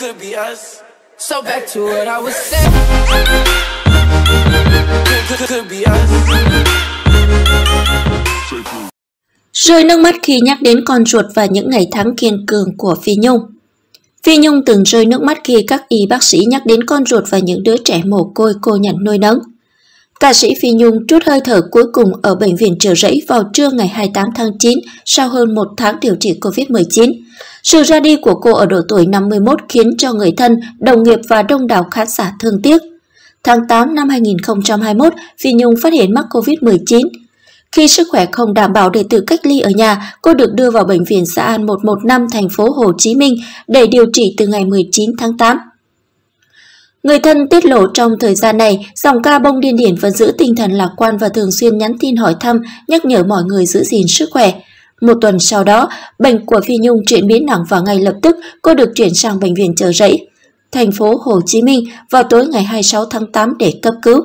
could be us. So back to what I was saying. Could, could be us. Rơi nước mắt khi nhắc đến con chuột và những ngày tháng kiên cường của Phi Nhung. Phi Nhung từng rơi nước mắt khi các y bác sĩ nhắc đến con chuột và những đứa trẻ mồ côi cô nhận nuôi nấng. Ca sĩ Phi Nhung trút hơi thở cuối cùng ở bệnh viện Trợ Rẫy vào trưa ngày 28 tháng 9 sau hơn một tháng điều trị COVID-19. Sự ra đi của cô ở độ tuổi 51 khiến cho người thân, đồng nghiệp và đông đảo khán giả thương tiếc. Tháng 8 năm 2021, Phi Nhung phát hiện mắc COVID-19. Khi sức khỏe không đảm bảo để tự cách ly ở nhà, cô được đưa vào bệnh viện xã An 115 thành phố Hồ Chí Minh để điều trị từ ngày 19 tháng 8. Người thân tiết lộ trong thời gian này, dòng ca bông điên điển vẫn giữ tinh thần lạc quan và thường xuyên nhắn tin hỏi thăm, nhắc nhở mọi người giữ gìn sức khỏe. Một tuần sau đó, bệnh của Phi Nhung chuyển biến nặng và ngay lập tức cô được chuyển sang bệnh viện chờ rẫy, thành phố Hồ Chí Minh vào tối ngày 26 tháng 8 để cấp cứu.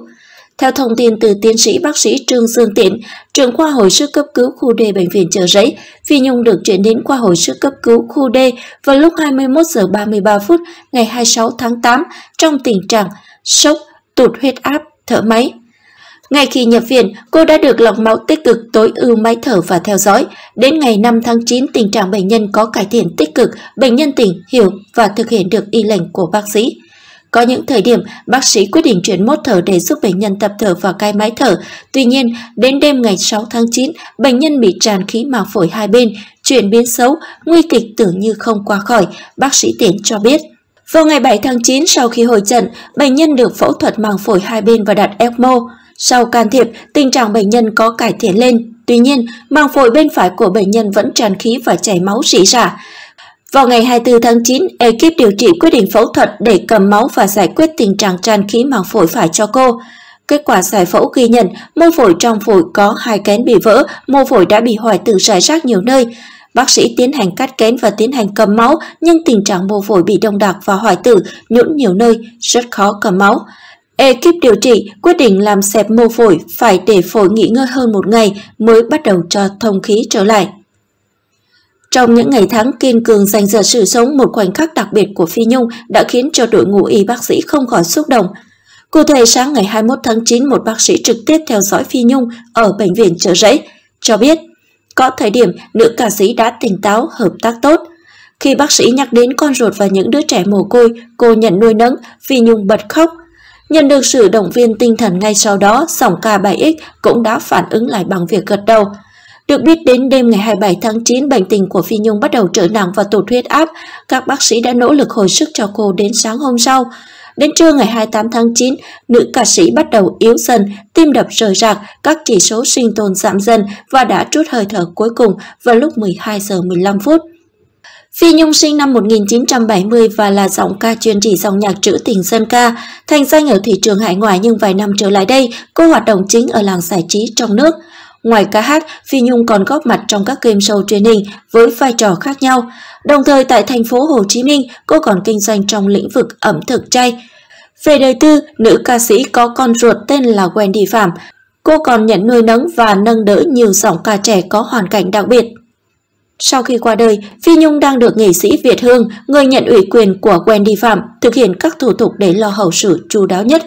Theo thông tin từ tiến sĩ bác sĩ Trương Dương Tiện, trưởng khoa hồi sức cấp cứu khu D Bệnh viện Chợ Rẫy, Phi Nhung được chuyển đến khoa hồi sức cấp cứu khu D vào lúc 21 giờ 33 phút ngày 26 tháng 8 trong tình trạng sốc, tụt huyết áp, thở máy, ngay khi nhập viện, cô đã được lọc máu tích cực tối ưu máy thở và theo dõi. Đến ngày 5 tháng 9, tình trạng bệnh nhân có cải thiện tích cực, bệnh nhân tỉnh, hiểu và thực hiện được y lệnh của bác sĩ. Có những thời điểm, bác sĩ quyết định chuyển mốt thở để giúp bệnh nhân tập thở vào cai máy thở. Tuy nhiên, đến đêm ngày 6 tháng 9, bệnh nhân bị tràn khí màng phổi hai bên, chuyển biến xấu, nguy kịch tưởng như không qua khỏi, bác sĩ Tiến cho biết. Vào ngày 7 tháng 9, sau khi hồi trận, bệnh nhân được phẫu thuật màng phổi hai bên và đặt ECMO. Sau can thiệp, tình trạng bệnh nhân có cải thiện lên. Tuy nhiên, màng phổi bên phải của bệnh nhân vẫn tràn khí và chảy máu rỉ rả. Vào ngày 24 tháng 9, ekip điều trị quyết định phẫu thuật để cầm máu và giải quyết tình trạng tràn khí màng phổi phải cho cô. Kết quả giải phẫu ghi nhận mô phổi trong phổi có hai kén bị vỡ, mô phổi đã bị hoại tử rải rác nhiều nơi. Bác sĩ tiến hành cắt kén và tiến hành cầm máu, nhưng tình trạng mô phổi bị đông đặc và hoại tử nhũn nhiều nơi, rất khó cầm máu. Ekip điều trị quyết định làm xẹp mô phổi phải để phổi nghỉ ngơi hơn một ngày mới bắt đầu cho thông khí trở lại. Trong những ngày tháng kiên cường dành giờ sự sống, một khoảnh khắc đặc biệt của Phi Nhung đã khiến cho đội ngũ y bác sĩ không khỏi xúc động. Cụ thể, sáng ngày 21 tháng 9, một bác sĩ trực tiếp theo dõi Phi Nhung ở bệnh viện Trợ Rẫy, cho biết có thời điểm nữ ca sĩ đã tỉnh táo, hợp tác tốt. Khi bác sĩ nhắc đến con ruột và những đứa trẻ mồ côi, cô nhận nuôi nấng, Phi Nhung bật khóc. Nhận được sự động viên tinh thần ngay sau đó, sòng ca bài X cũng đã phản ứng lại bằng việc gật đầu. Được biết đến đêm ngày 27 tháng 9, bệnh tình của Phi Nhung bắt đầu trở nặng và tụt huyết áp. Các bác sĩ đã nỗ lực hồi sức cho cô đến sáng hôm sau. Đến trưa ngày 28 tháng 9, nữ ca sĩ bắt đầu yếu dần, tim đập rời rạc, các chỉ số sinh tồn giảm dần và đã trút hơi thở cuối cùng vào lúc 12 giờ 15 phút. Phi Nhung sinh năm 1970 và là giọng ca chuyên chỉ dòng nhạc trữ tình dân ca, thành danh ở thị trường hải ngoại nhưng vài năm trở lại đây, cô hoạt động chính ở làng giải trí trong nước. Ngoài ca hát, Phi Nhung còn góp mặt trong các game show truyền hình với vai trò khác nhau. Đồng thời tại thành phố Hồ Chí Minh, cô còn kinh doanh trong lĩnh vực ẩm thực chay. Về đời tư, nữ ca sĩ có con ruột tên là Wendy Phạm. Cô còn nhận nuôi nấng và nâng đỡ nhiều giọng ca trẻ có hoàn cảnh đặc biệt. Sau khi qua đời, Phi Nhung đang được nghệ sĩ Việt Hương, người nhận ủy quyền của Wendy Phạm, thực hiện các thủ tục để lo hậu sự chu đáo nhất